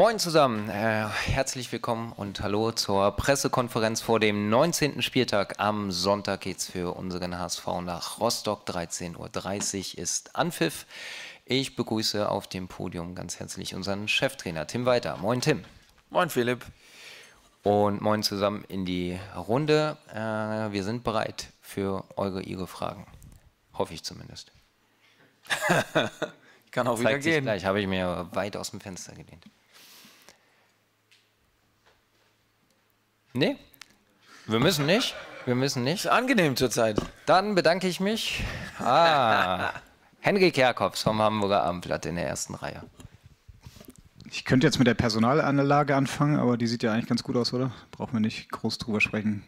Moin zusammen, äh, herzlich willkommen und hallo zur Pressekonferenz vor dem 19. Spieltag. Am Sonntag geht es für unseren HSV nach Rostock. 13.30 Uhr ist Anpfiff. Ich begrüße auf dem Podium ganz herzlich unseren Cheftrainer Tim Weiter. Moin Tim. Moin Philipp. Und moin zusammen in die Runde. Äh, wir sind bereit für eure, ihre Fragen. Hoffe ich zumindest. ich kann auch Zeigt wieder gehen. Gleich habe ich mir weit aus dem Fenster gelehnt. Nee, wir müssen nicht. Wir müssen nicht. Ist angenehm zurzeit. Dann bedanke ich mich. Ah, Henry Kerkhoffs vom Hamburger Abendblatt in der ersten Reihe. Ich könnte jetzt mit der Personalanlage anfangen, aber die sieht ja eigentlich ganz gut aus, oder? Brauchen wir nicht groß drüber sprechen.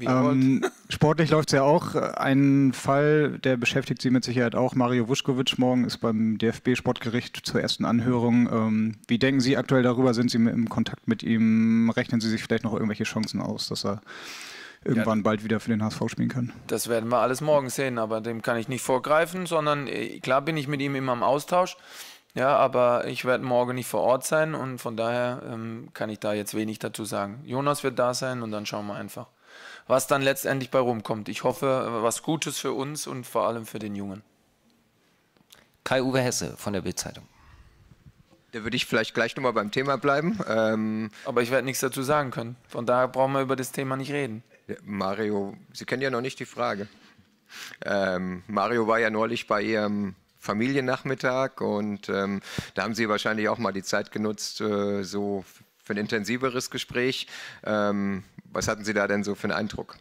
Ähm, sportlich läuft es ja auch. Ein Fall, der beschäftigt Sie mit Sicherheit auch. Mario Wuschkowitsch morgen ist beim DFB-Sportgericht zur ersten Anhörung. Ähm, wie denken Sie aktuell darüber? Sind Sie im Kontakt mit ihm? Rechnen Sie sich vielleicht noch irgendwelche Chancen aus, dass er irgendwann ja. bald wieder für den HSV spielen kann. Das werden wir alles morgen sehen, aber dem kann ich nicht vorgreifen, sondern äh, klar bin ich mit ihm immer im Austausch. Ja, aber ich werde morgen nicht vor Ort sein und von daher ähm, kann ich da jetzt wenig dazu sagen. Jonas wird da sein und dann schauen wir einfach was dann letztendlich bei rumkommt. Ich hoffe, was Gutes für uns und vor allem für den Jungen. Kai-Uwe Hesse von der Bildzeitung. Da würde ich vielleicht gleich nochmal beim Thema bleiben. Ähm Aber ich werde nichts dazu sagen können. Von daher brauchen wir über das Thema nicht reden. Mario, Sie kennen ja noch nicht die Frage. Ähm, Mario war ja neulich bei Ihrem Familiennachmittag und ähm, da haben Sie wahrscheinlich auch mal die Zeit genutzt, äh, so für ein intensiveres Gespräch. Ähm, was hatten Sie da denn so für einen Eindruck?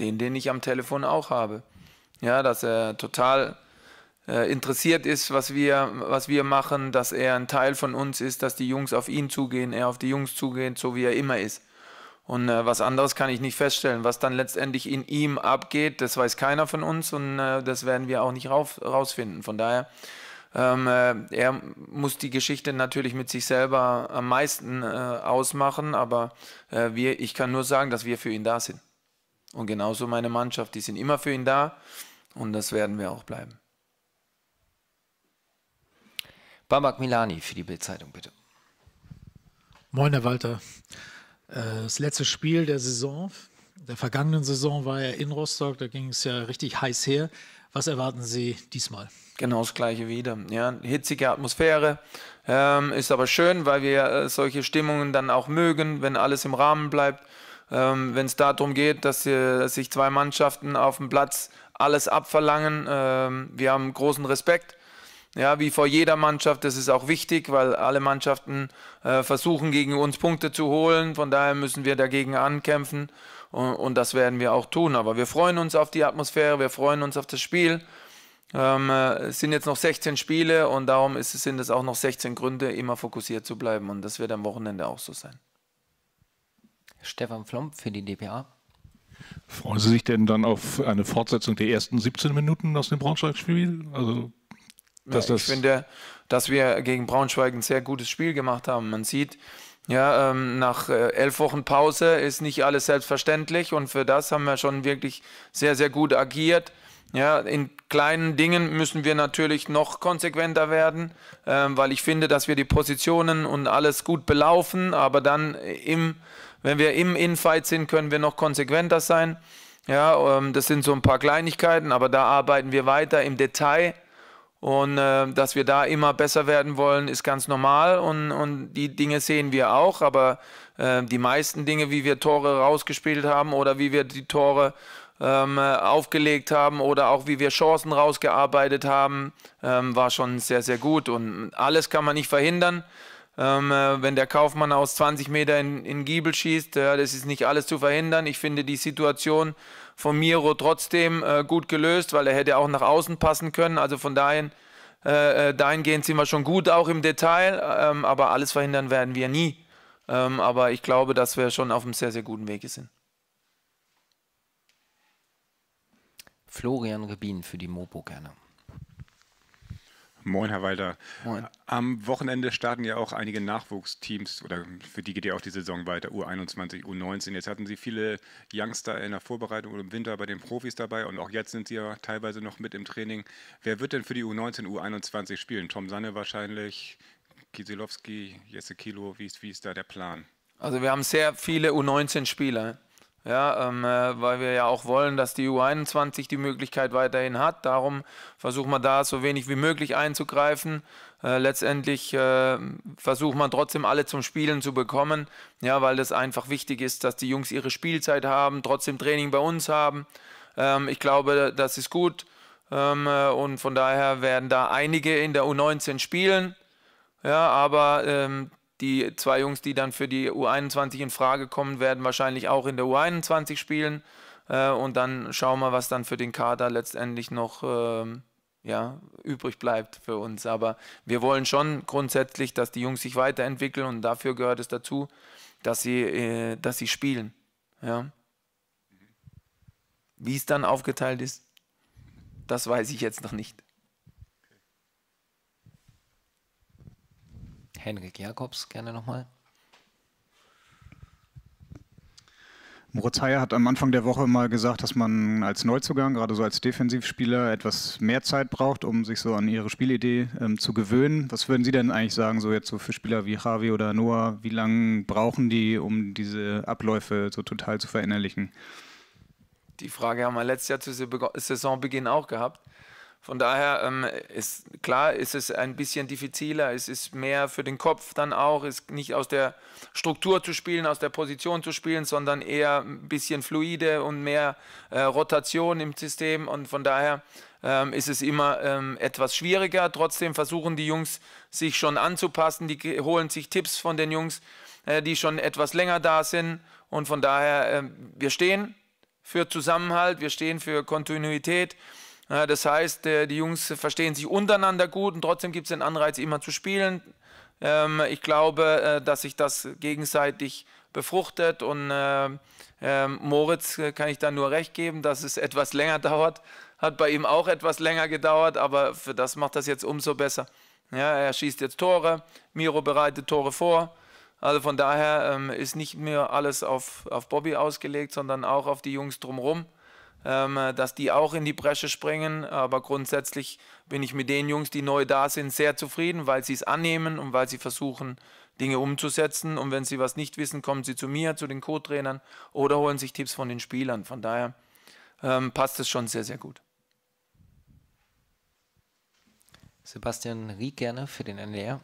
Den, den ich am Telefon auch habe. Ja, dass er total äh, interessiert ist, was wir, was wir machen, dass er ein Teil von uns ist, dass die Jungs auf ihn zugehen, er auf die Jungs zugehen, so wie er immer ist. Und äh, was anderes kann ich nicht feststellen. Was dann letztendlich in ihm abgeht, das weiß keiner von uns und äh, das werden wir auch nicht rauf, rausfinden. Von daher ähm, äh, er muss die Geschichte natürlich mit sich selber am meisten äh, ausmachen, aber äh, wir, ich kann nur sagen, dass wir für ihn da sind. Und genauso meine Mannschaft, die sind immer für ihn da und das werden wir auch bleiben. Babak Milani für die Bildzeitung, bitte. Moin, Herr Walter. Äh, das letzte Spiel der Saison, der vergangenen Saison, war ja in Rostock, da ging es ja richtig heiß her. Was erwarten Sie diesmal? Genau das gleiche wieder. Ja, hitzige Atmosphäre ähm, ist aber schön, weil wir äh, solche Stimmungen dann auch mögen, wenn alles im Rahmen bleibt. Ähm, wenn es darum geht, dass, äh, dass, sich zwei Mannschaften auf dem Platz alles abverlangen. Ähm, wir haben großen Respekt ja, wie vor jeder Mannschaft, das ist auch wichtig, weil alle Mannschaften äh, versuchen, gegen uns Punkte zu holen. Von daher müssen wir dagegen ankämpfen und, und, das werden wir auch tun. Aber wir freuen uns auf die Atmosphäre, wir freuen uns auf das Spiel. Ähm, äh, es sind jetzt noch 16 Spiele und darum ist, sind es auch noch 16 Gründe, immer fokussiert zu bleiben. Und das wird am Wochenende auch so sein. Stefan Flomp für die DPA. Freuen Sie sich denn dann auf eine Fortsetzung der ersten 17 Minuten aus dem Braunschweig-Spiel? Also dass ich das finde, dass wir gegen Braunschweig ein sehr gutes Spiel gemacht haben. Man sieht, ja, ähm, nach äh, elf Wochen Pause ist nicht alles selbstverständlich und für das haben wir schon wirklich sehr, sehr gut agiert. Ja, in kleinen Dingen müssen wir natürlich noch konsequenter werden, ähm, weil ich finde, dass wir die Positionen und alles gut belaufen, aber dann im, wenn wir im Infight sind, können wir noch konsequenter sein. Ja, ähm, das sind so ein paar Kleinigkeiten, aber da arbeiten wir weiter im Detail und äh, dass wir da immer besser werden wollen, ist ganz normal und, und die Dinge sehen wir auch. Aber äh, die meisten Dinge, wie wir Tore rausgespielt haben oder wie wir die Tore ähm, aufgelegt haben oder auch wie wir Chancen rausgearbeitet haben, ähm, war schon sehr, sehr gut. Und alles kann man nicht verhindern. Ähm, äh, wenn der Kaufmann aus 20 Meter in, in Giebel schießt, das ist nicht alles zu verhindern. Ich finde die Situation von Miro trotzdem äh, gut gelöst, weil er hätte auch nach außen passen können. Also von dahin, äh, äh, dahingehend sind wir schon gut, auch im Detail. Ähm, aber alles verhindern werden wir nie. Ähm, aber ich glaube, dass wir schon auf einem sehr, sehr guten Weg sind. Florian Rebin für die Mopo gerne. Moin, Herr Walter. Moin. Am Wochenende starten ja auch einige Nachwuchsteams oder für die geht ja auch die Saison weiter, U21, U19. Jetzt hatten Sie viele Youngster in der Vorbereitung oder im Winter bei den Profis dabei und auch jetzt sind Sie ja teilweise noch mit im Training. Wer wird denn für die U19, U21 spielen? Tom Sanne wahrscheinlich, Kieselowski, Jesse Kilo. Wie ist, wie ist da der Plan? Also wir haben sehr viele U19-Spieler. Ja, ähm, äh, weil wir ja auch wollen, dass die U21 die Möglichkeit weiterhin hat. Darum versuchen wir da so wenig wie möglich einzugreifen. Äh, letztendlich äh, versucht man trotzdem alle zum Spielen zu bekommen, ja, weil das einfach wichtig ist, dass die Jungs ihre Spielzeit haben, trotzdem Training bei uns haben. Ähm, ich glaube, das ist gut ähm, äh, und von daher werden da einige in der U19 spielen. Ja, aber ähm, die zwei Jungs, die dann für die U21 in Frage kommen, werden wahrscheinlich auch in der U21 spielen. Äh, und dann schauen wir, was dann für den Kader letztendlich noch ähm, ja, übrig bleibt für uns. Aber wir wollen schon grundsätzlich, dass die Jungs sich weiterentwickeln und dafür gehört es dazu, dass sie, äh, dass sie spielen. Ja. Wie es dann aufgeteilt ist, das weiß ich jetzt noch nicht. Henrik Jakobs gerne nochmal. Moritz Heyer hat am Anfang der Woche mal gesagt, dass man als Neuzugang, gerade so als Defensivspieler, etwas mehr Zeit braucht, um sich so an ihre Spielidee ähm, zu gewöhnen. Was würden Sie denn eigentlich sagen, so jetzt so für Spieler wie Javi oder Noah, wie lange brauchen die, um diese Abläufe so total zu verinnerlichen? Die Frage haben wir letztes Jahr zu Saisonbeginn auch gehabt. Von daher ähm, ist klar, ist es ein bisschen diffiziler, es ist mehr für den Kopf dann auch, ist nicht aus der Struktur zu spielen, aus der Position zu spielen, sondern eher ein bisschen fluide und mehr äh, Rotation im System. Und von daher ähm, ist es immer ähm, etwas schwieriger. Trotzdem versuchen die Jungs sich schon anzupassen, die holen sich Tipps von den Jungs, äh, die schon etwas länger da sind. Und von daher, äh, wir stehen für Zusammenhalt, wir stehen für Kontinuität. Das heißt, äh, die Jungs verstehen sich untereinander gut und trotzdem gibt es den Anreiz, immer zu spielen. Ähm, ich glaube, äh, dass sich das gegenseitig befruchtet und äh, ähm, Moritz kann ich da nur recht geben, dass es etwas länger dauert. Hat bei ihm auch etwas länger gedauert, aber für das macht das jetzt umso besser. Ja, er schießt jetzt Tore, Miro bereitet Tore vor. Also von daher ähm, ist nicht mehr alles auf, auf Bobby ausgelegt, sondern auch auf die Jungs drumherum. Ähm, äh, dass die auch in die Bresche springen. Aber grundsätzlich bin ich mit den Jungs, die neu da sind, sehr zufrieden, weil sie es annehmen und weil sie versuchen, Dinge umzusetzen. Und wenn sie was nicht wissen, kommen sie zu mir, zu den Co-Trainern oder holen sich Tipps von den Spielern. Von daher ähm, passt es schon sehr, sehr gut. Sebastian Rieck gerne für den NDR.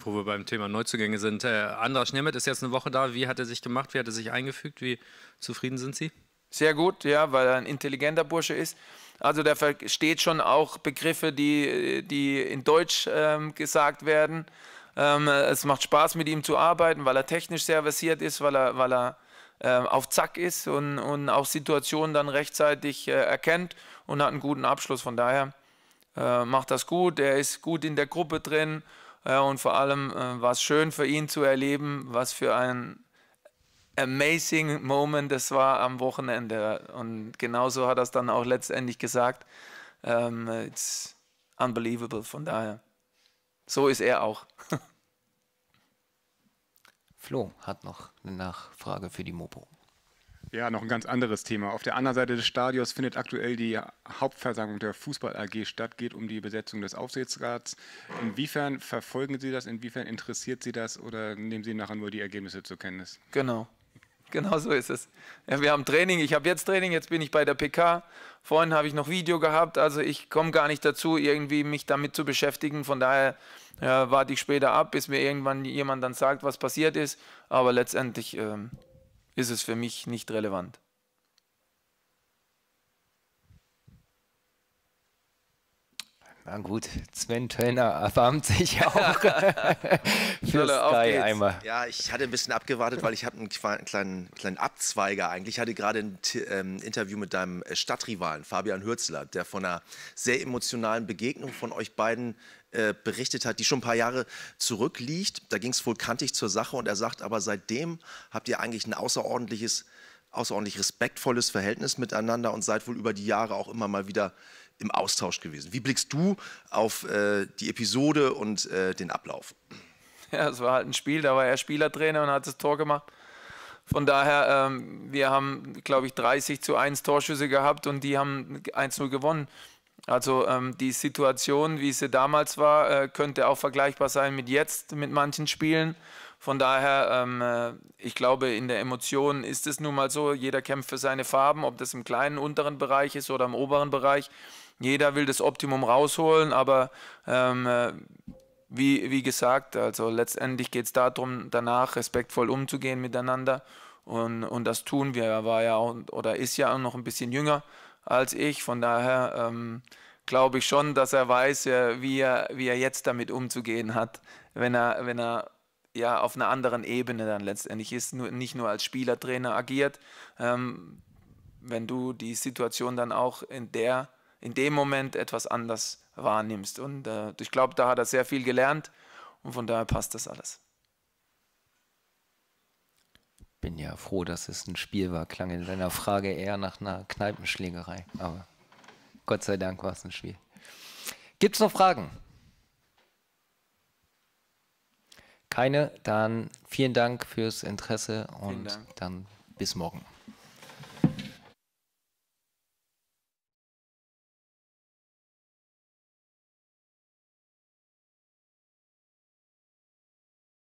Wo wir beim Thema Neuzugänge sind. Äh, Andras Schnemmet ist jetzt eine Woche da. Wie hat er sich gemacht? Wie hat er sich eingefügt? Wie zufrieden sind Sie? Sehr gut, ja, weil er ein intelligenter Bursche ist. Also der versteht schon auch Begriffe, die, die in Deutsch ähm, gesagt werden. Ähm, es macht Spaß, mit ihm zu arbeiten, weil er technisch sehr versiert ist, weil er, weil er äh, auf Zack ist und, und auch Situationen dann rechtzeitig äh, erkennt und hat einen guten Abschluss. Von daher äh, macht das gut. Er ist gut in der Gruppe drin äh, und vor allem äh, war es schön für ihn zu erleben, was für ein amazing Moment, das war am Wochenende. Und genauso hat er es dann auch letztendlich gesagt. Ähm, it's unbelievable, von daher. So ist er auch. Flo hat noch eine Nachfrage für die Mopo. Ja, noch ein ganz anderes Thema. Auf der anderen Seite des Stadions findet aktuell die Hauptversammlung der Fußball AG statt, geht um die Besetzung des Aufsichtsrats. Inwiefern verfolgen Sie das? Inwiefern interessiert Sie das? Oder nehmen Sie nachher nur die Ergebnisse zur Kenntnis? Genau. Genau so ist es. Ja, wir haben Training, ich habe jetzt Training, jetzt bin ich bei der PK. Vorhin habe ich noch Video gehabt, also ich komme gar nicht dazu, irgendwie mich damit zu beschäftigen. Von daher ja, warte ich später ab, bis mir irgendwann jemand dann sagt, was passiert ist. Aber letztendlich ähm, ist es für mich nicht relevant. Na gut, Sven Töllner erbarmt sich auch für Sky einmal. Ja, ich hatte ein bisschen abgewartet, weil ich habe einen kleinen, kleinen Abzweiger eigentlich. Ich hatte gerade ein ähm, Interview mit deinem äh, Stadtrivalen, Fabian Hürzler, der von einer sehr emotionalen Begegnung von euch beiden äh, berichtet hat, die schon ein paar Jahre zurückliegt. Da ging es wohl kantig zur Sache und er sagt, aber seitdem habt ihr eigentlich ein außerordentliches außerordentlich respektvolles Verhältnis miteinander und seid wohl über die Jahre auch immer mal wieder im Austausch gewesen. Wie blickst du auf äh, die Episode und äh, den Ablauf? Ja, es war halt ein Spiel, da war er Spielertrainer und hat das Tor gemacht. Von daher, ähm, wir haben, glaube ich, 30 zu 1 Torschüsse gehabt und die haben 1-0 zu gewonnen. Also ähm, die Situation, wie sie damals war, äh, könnte auch vergleichbar sein mit jetzt, mit manchen Spielen. Von daher, ähm, äh, ich glaube, in der Emotion ist es nun mal so, jeder kämpft für seine Farben, ob das im kleinen, unteren Bereich ist oder im oberen Bereich jeder will das Optimum rausholen, aber ähm, äh, wie, wie gesagt, also letztendlich geht es darum, danach respektvoll umzugehen miteinander. Und, und das tun wir. Er war ja auch, oder ist ja auch noch ein bisschen jünger als ich. Von daher ähm, glaube ich schon, dass er weiß, äh, wie er, wie er jetzt damit umzugehen hat, wenn er, wenn er ja auf einer anderen Ebene dann letztendlich ist, nur, nicht nur als Spielertrainer agiert. Ähm, wenn du die Situation dann auch in der in dem Moment etwas anders wahrnimmst. Und äh, ich glaube, da hat er sehr viel gelernt und von daher passt das alles. Bin ja froh, dass es ein Spiel war. Klang in deiner Frage eher nach einer Kneipenschlägerei. Aber Gott sei Dank war es ein Spiel. Gibt es noch Fragen? Keine? Dann vielen Dank fürs Interesse und dann bis morgen.